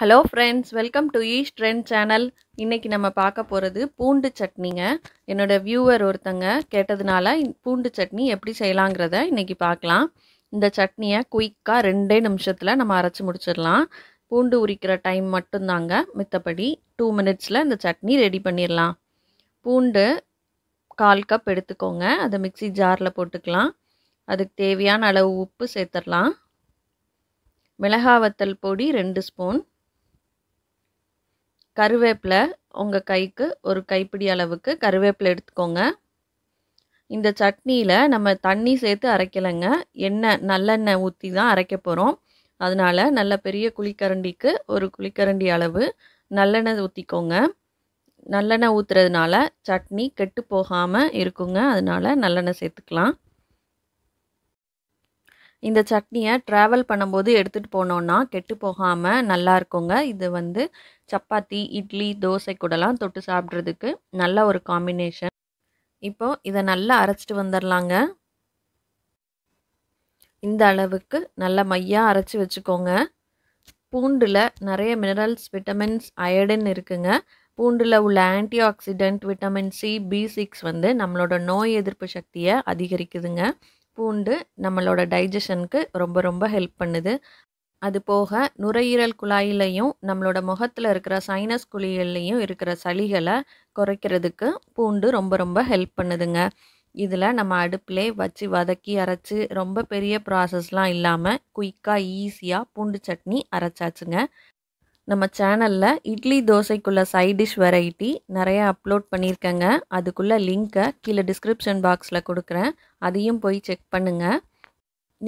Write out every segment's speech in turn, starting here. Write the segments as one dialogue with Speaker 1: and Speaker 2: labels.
Speaker 1: hello friends welcome to east trend channel இன்றைக்கி நம்ம பார்க்க போகிறது பூண்டு சட்னிங்க என்னோட வியூவர் ஒருத்தங்க கேட்டதுனால பூண்டு சட்னி எப்படி செய்யலாங்கிறத இன்றைக்கி பார்க்கலாம் இந்த சட்னியை குயிக்காக ரெண்டே நிமிஷத்தில் நம்ம அரைச்சி முடிச்சிடலாம் பூண்டு உரிக்கிற டைம் மட்டும்தாங்க மித்தபடி டூ மினிட்ஸில் இந்த சட்னி ரெடி பண்ணிடலாம் பூண்டு கால் கப் எடுத்துக்கோங்க அதை மிக்சி ஜாரில் போட்டுக்கலாம் அதுக்கு தேவையான அளவு உப்பு சேர்த்துடலாம் மிளகாவத்தல் பொடி ரெண்டு ஸ்பூன் கருவேப்பிலை உங்கள் கைக்கு ஒரு கைப்பிடி அளவுக்கு கருவேப்பிலை எடுத்துக்கோங்க இந்த சட்னியில் நம்ம தண்ணி சேர்த்து அரைக்கலைங்க எண்ணெய் நல்லெண்ணெய் ஊற்றி தான் அரைக்க போகிறோம் அதனால் நல்ல பெரிய குழிக்கரண்டிக்கு ஒரு குழிக்கரண்டி அளவு நல்லெண்ணெய் ஊற்றிக்கோங்க நல்லெண்ணெய் ஊற்றுறதுனால சட்னி கெட்டு போகாமல் இருக்குங்க அதனால் நல்லெண்ணெய் சேர்த்துக்கலாம் இந்த சட்னியை ட்ராவல் பண்ணும்போது எடுத்துகிட்டு போனோன்னா கெட்டு போகாமல் நல்லா இருக்குங்க இது வந்து சப்பாத்தி இட்லி தோசை கூடலாம் தொட்டு சாப்பிட்றதுக்கு நல்ல ஒரு காம்பினேஷன் இப்போது இதை நல்லா அரைச்சிட்டு வந்துடலாங்க இந்த அளவுக்கு நல்ல மையாக அரைச்சி வச்சுக்கோங்க பூண்டில் நிறைய மினரல்ஸ் விட்டமின்ஸ் அயடன் இருக்குங்க பூண்டில் உள்ள antioxidant vitamin C B six வந்து நம்மளோட நோய் எதிர்ப்பு சக்தியை அதிகரிக்குதுங்க பூண்டு நம்மளோட டைஜஷனுக்கு ரொம்ப ரொம்ப ஹெல்ப் பண்ணுது அது போக நுரையீரல் குழாயிலையும் நம்மளோட முகத்தில் இருக்கிற சைனஸ் குழியிலையும் இருக்கிற சளிகளை குறைக்கிறதுக்கு பூண்டு ரொம்ப ரொம்ப ஹெல்ப் பண்ணுதுங்க இதில் நம்ம அடுப்பிலே வச்சு வதக்கி அரைச்சி ரொம்ப பெரிய ப்ராசஸ்லாம் இல்லாமல் குயிக்காக ஈஸியாக பூண்டு சட்னி அரைச்சாச்சுங்க நம்ம சேனலில் இட்லி தோசைக்குள்ள சைட் டிஷ் வெரைட்டி நிறையா அப்லோட் பண்ணியிருக்கேங்க அதுக்குள்ளே லிங்க்கை கீழே டிஸ்கிரிப்ஷன் பாக்ஸில் கொடுக்குறேன் அதையும் போய் செக் பண்ணுங்கள்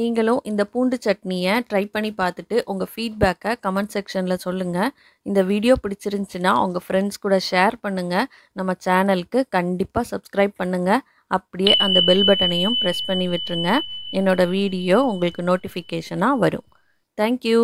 Speaker 1: நீங்களும் இந்த பூண்டு சட்னியை ட்ரை பண்ணி பார்த்துட்டு உங்கள் ஃபீட்பேக்கை கமெண்ட் செக்ஷனில் சொல்லுங்கள் இந்த வீடியோ பிடிச்சிருந்துச்சின்னா உங்கள் ஃப்ரெண்ட்ஸ் கூட ஷேர் பண்ணுங்கள் நம்ம சேனலுக்கு கண்டிப்பாக சப்ஸ்கிரைப் பண்ணுங்கள் அப்படியே அந்த பெல் பட்டனையும் ப்ரெஸ் பண்ணி விட்டுருங்க என்னோடய வீடியோ உங்களுக்கு நோட்டிஃபிகேஷனாக வரும் தேங்க்யூ